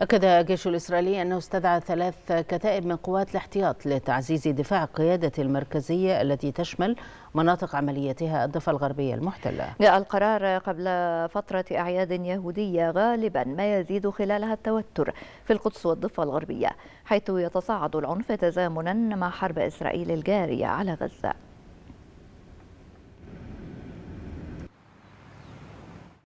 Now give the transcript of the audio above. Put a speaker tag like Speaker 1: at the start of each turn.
Speaker 1: أكد الجيش الإسرائيلي أنه استدعى ثلاث كتائب من قوات الاحتياط لتعزيز دفاع قيادة المركزية التي تشمل مناطق عمليتها الضفة الغربية
Speaker 2: المحتلة
Speaker 3: جاء القرار قبل فترة أعياد يهودية غالبا ما يزيد خلالها التوتر في القدس والضفة الغربية حيث يتصاعد العنف تزامنا مع حرب إسرائيل الجارية على غزة